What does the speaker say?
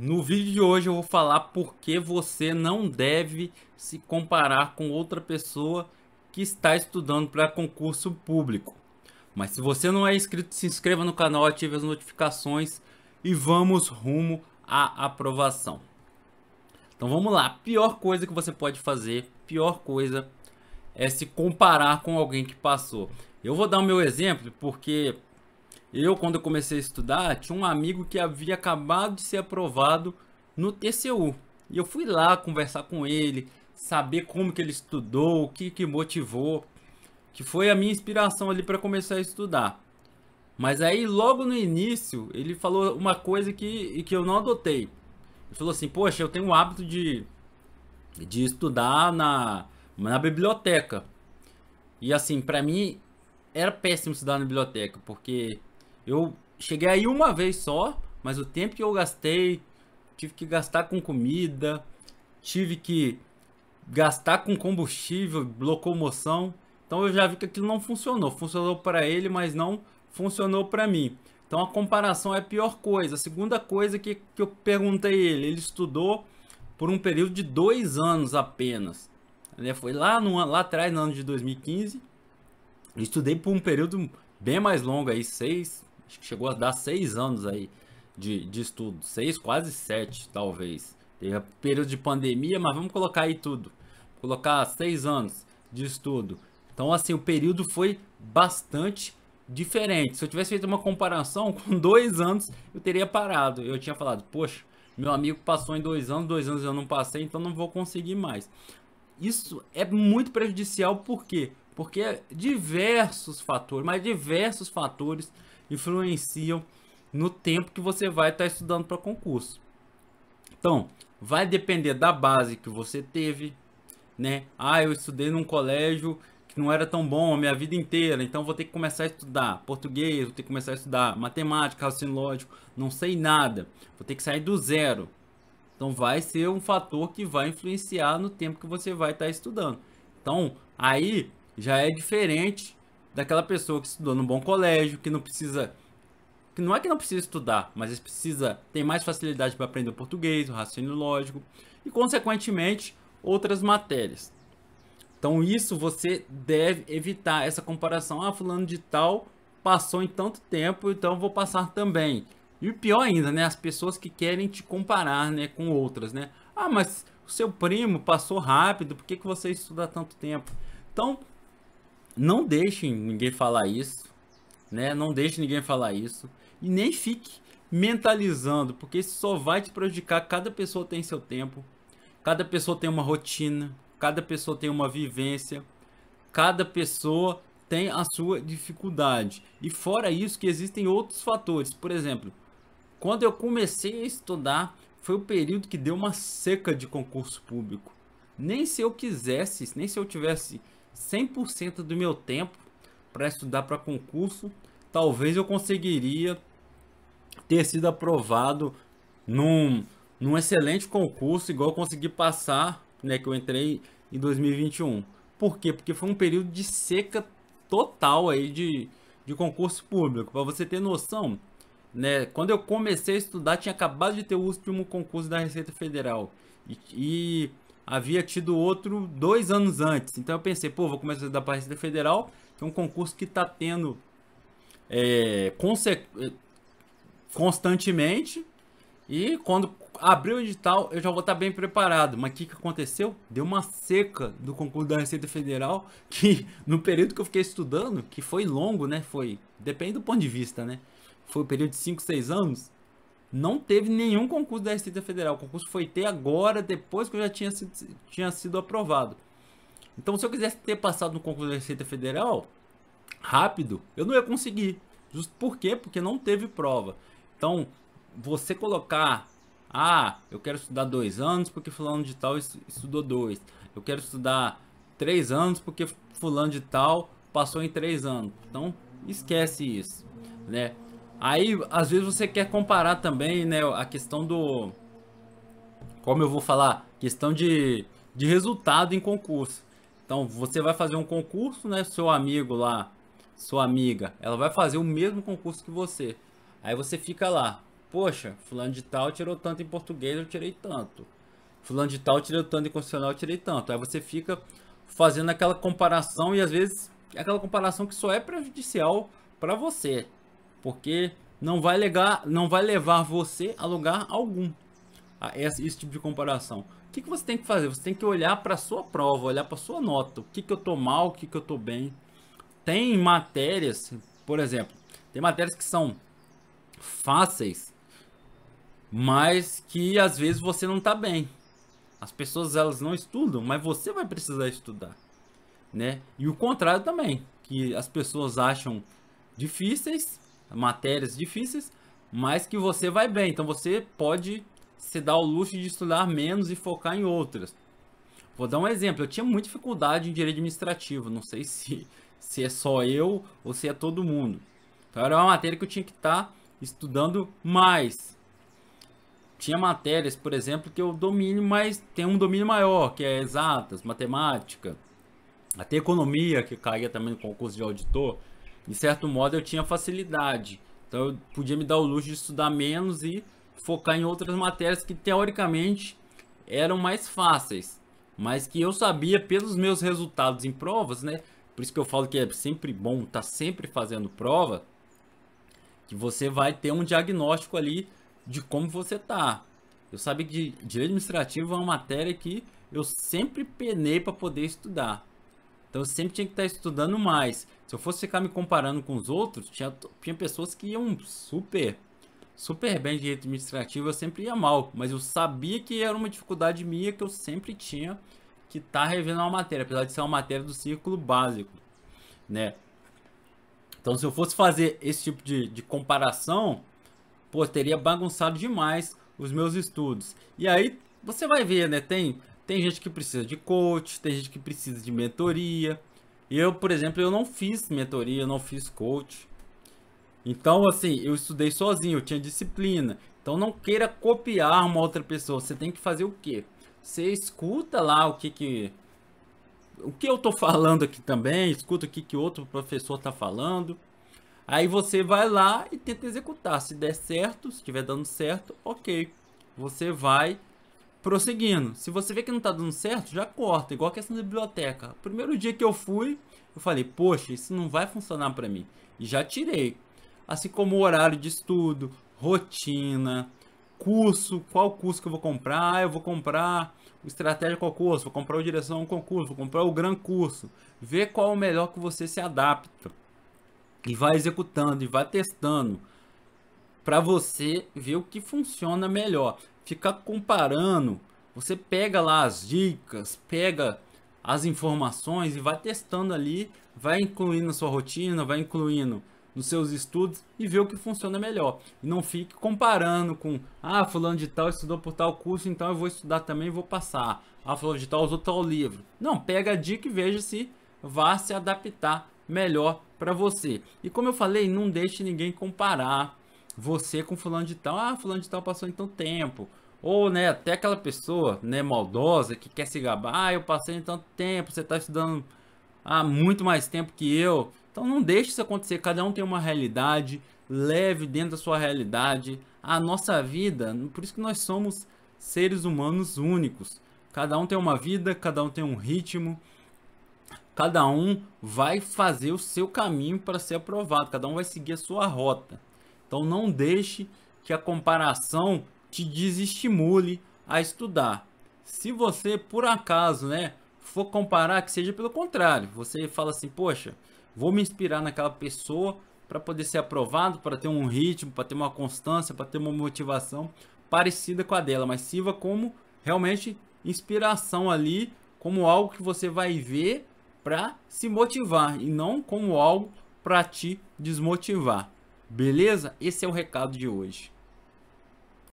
No vídeo de hoje eu vou falar por que você não deve se comparar com outra pessoa que está estudando para concurso público. Mas se você não é inscrito, se inscreva no canal, ative as notificações e vamos rumo à aprovação. Então vamos lá, pior coisa que você pode fazer, pior coisa é se comparar com alguém que passou. Eu vou dar o meu exemplo porque eu, quando eu comecei a estudar, tinha um amigo que havia acabado de ser aprovado no TCU. E eu fui lá conversar com ele, saber como que ele estudou, o que que motivou, que foi a minha inspiração ali para começar a estudar. Mas aí logo no início, ele falou uma coisa que que eu não adotei. Ele falou assim: "Poxa, eu tenho o hábito de de estudar na na biblioteca. E assim, para mim era péssimo estudar na biblioteca, porque eu cheguei aí uma vez só, mas o tempo que eu gastei, tive que gastar com comida, tive que gastar com combustível, locomoção. Então eu já vi que aquilo não funcionou. Funcionou para ele, mas não funcionou para mim. Então a comparação é a pior coisa. A segunda coisa que, que eu perguntei ele, ele estudou por um período de dois anos apenas. Ele né? foi lá, no, lá atrás, no ano de 2015. Estudei por um período bem mais longo aí, seis, acho que chegou a dar seis anos aí de, de estudo, seis, quase sete, talvez. Teve período de pandemia, mas vamos colocar aí tudo. Vou colocar seis anos de estudo. Então, assim, o período foi bastante diferente. Se eu tivesse feito uma comparação com dois anos, eu teria parado. Eu tinha falado, poxa, meu amigo passou em dois anos, dois anos eu não passei, então não vou conseguir mais. Isso é muito prejudicial porque porque diversos fatores, mas diversos fatores influenciam no tempo que você vai estar tá estudando para concurso. Então, vai depender da base que você teve, né? Ah, eu estudei num colégio que não era tão bom a minha vida inteira, então vou ter que começar a estudar português, vou ter que começar a estudar matemática, raciocínio lógico, não sei nada, vou ter que sair do zero. Então vai ser um fator que vai influenciar no tempo que você vai estar tá estudando. Então, aí já é diferente daquela pessoa que estudou num bom colégio, que não precisa que não é que não precisa estudar, mas precisa ter mais facilidade para aprender o português, o raciocínio lógico e consequentemente outras matérias. Então isso você deve evitar essa comparação. Ah, fulano de tal passou em tanto tempo, então vou passar também. E pior ainda, né? As pessoas que querem te comparar, né, com outras, né? Ah, mas o seu primo passou rápido, por que, que você estuda tanto tempo? Então, não deixem ninguém falar isso, né? Não deixe ninguém falar isso e nem fique mentalizando, porque isso só vai te prejudicar. Cada pessoa tem seu tempo, cada pessoa tem uma rotina, cada pessoa tem uma vivência, cada pessoa tem a sua dificuldade. E fora isso que existem outros fatores. Por exemplo, quando eu comecei a estudar, foi o período que deu uma seca de concurso público. Nem se eu quisesse, nem se eu tivesse 100% do meu tempo para estudar para concurso, talvez eu conseguiria ter sido aprovado num, num excelente concurso, igual eu consegui passar, né, que eu entrei em 2021. Por quê? Porque foi um período de seca total aí de, de concurso público. Para você ter noção, né, quando eu comecei a estudar, tinha acabado de ter o último concurso da Receita Federal. E, e havia tido outro dois anos antes. Então eu pensei, pô, vou começar a para a Receita Federal, que é um concurso que está tendo é, é, constantemente. E quando abrir o edital, eu já vou estar tá bem preparado. Mas o que, que aconteceu? Deu uma seca do concurso da Receita Federal, que no período que eu fiquei estudando, que foi longo, né? Foi, depende do ponto de vista, né? Foi um período de 5, 6 anos não teve nenhum concurso da Receita Federal. O concurso foi ter agora, depois que eu já tinha sido, tinha sido aprovado. Então, se eu quisesse ter passado no concurso da Receita Federal, rápido, eu não ia conseguir. Justo por quê? Porque não teve prova. Então, você colocar, ah, eu quero estudar dois anos porque fulano de tal estudou dois. Eu quero estudar três anos porque fulano de tal passou em três anos. Então, esquece isso, né? Aí, às vezes você quer comparar também, né, a questão do como eu vou falar, questão de, de resultado em concurso. Então, você vai fazer um concurso, né, seu amigo lá, sua amiga, ela vai fazer o mesmo concurso que você. Aí você fica lá, poxa, fulano de tal tirou tanto em português, eu tirei tanto. Fulano de tal tirou tanto em constitucional, eu tirei tanto. Aí você fica fazendo aquela comparação e às vezes é aquela comparação que só é prejudicial para você porque não vai, legar, não vai levar você a lugar algum. A esse, esse tipo de comparação. O que, que você tem que fazer? Você tem que olhar para sua prova, olhar para sua nota. O que, que eu tô mal, o que, que eu tô bem. Tem matérias, por exemplo, tem matérias que são fáceis, mas que às vezes você não tá bem. As pessoas elas não estudam, mas você vai precisar estudar, né? E o contrário também, que as pessoas acham difíceis, matérias difíceis, mas que você vai bem. Então você pode se dar o luxo de estudar menos e focar em outras. Vou dar um exemplo. Eu tinha muita dificuldade em direito administrativo. Não sei se, se é só eu ou se é todo mundo. Então era uma matéria que eu tinha que estar tá estudando mais. Tinha matérias, por exemplo, que eu domino, mas tem um domínio maior, que é exatas, matemática, até economia, que caía também no concurso de auditor de certo modo, eu tinha facilidade. Então, eu podia me dar o luxo de estudar menos e focar em outras matérias que, teoricamente, eram mais fáceis. Mas que eu sabia pelos meus resultados em provas, né? Por isso que eu falo que é sempre bom estar tá sempre fazendo prova, que você vai ter um diagnóstico ali de como você tá. Eu sabia que direito administrativo é uma matéria que eu sempre penei para poder estudar. Então eu sempre tinha que estar tá estudando mais. Se eu fosse ficar me comparando com os outros, tinha, tinha pessoas que iam super, super bem de direito administrativo, eu sempre ia mal. Mas eu sabia que era uma dificuldade minha que eu sempre tinha que estar tá revendo uma matéria, apesar de ser uma matéria do círculo básico, né? Então se eu fosse fazer esse tipo de, de comparação, pô, teria bagunçado demais os meus estudos. E aí você vai ver, né? Tem tem gente que precisa de coach, tem gente que precisa de mentoria. Eu, por exemplo, eu não fiz mentoria, eu não fiz coach. Então, assim, eu estudei sozinho, eu tinha disciplina. Então, não queira copiar uma outra pessoa. Você tem que fazer o quê? Você escuta lá o que que o que eu tô falando aqui também, escuta o que que outro professor tá falando. Aí você vai lá e tenta executar. Se der certo, se estiver dando certo, OK. Você vai prosseguindo. Se você vê que não tá dando certo, já corta, igual a questão da biblioteca. Primeiro dia que eu fui, eu falei, poxa, isso não vai funcionar para mim. E já tirei. Assim como o horário de estudo, rotina, curso, qual curso que eu vou comprar, ah, eu vou comprar estratégia qual curso, vou comprar o direção qual curso concurso, vou comprar o gran curso. Vê qual é o melhor que você se adapta. E vai executando e vai testando para você ver o que funciona melhor ficar comparando. Você pega lá as dicas, pega as informações e vai testando ali, vai incluindo na sua rotina, vai incluindo nos seus estudos e vê o que funciona melhor. E não fique comparando com, ah, fulano de tal estudou por tal curso, então eu vou estudar também e vou passar. Ah, fulano de tal usou tal livro. Não, pega a dica e veja se vá se adaptar melhor para você. E como eu falei, não deixe ninguém comparar você com fulano de tal. Ah, fulano de tal passou então tempo. Ou, né, até aquela pessoa, né, maldosa que quer se gabar. Ah, eu passei tanto tempo, você está estudando há muito mais tempo que eu. Então não deixe isso acontecer, cada um tem uma realidade, leve dentro da sua realidade a nossa vida. Por isso que nós somos seres humanos únicos. Cada um tem uma vida, cada um tem um ritmo. Cada um vai fazer o seu caminho para ser aprovado, cada um vai seguir a sua rota. Então não deixe que a comparação te desestimule a estudar. Se você, por acaso, né, for comparar, que seja pelo contrário. Você fala assim, poxa, vou me inspirar naquela pessoa para poder ser aprovado, para ter um ritmo, para ter uma constância, para ter uma motivação parecida com a dela, mas sirva como realmente inspiração ali, como algo que você vai ver para se motivar e não como algo para te desmotivar. Beleza? Esse é o recado de hoje.